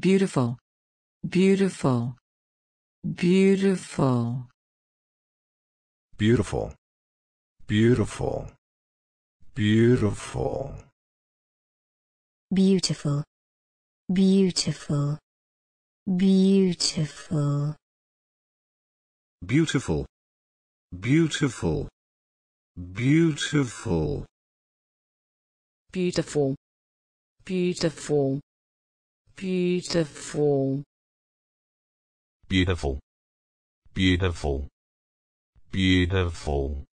beautiful, beautiful, beautiful, beautiful, beautiful, beautiful, beautiful, beautiful, beautiful, beautiful, beautiful, beautiful, beautiful, beautiful. Beautiful. Beautiful. Beautiful. Beautiful.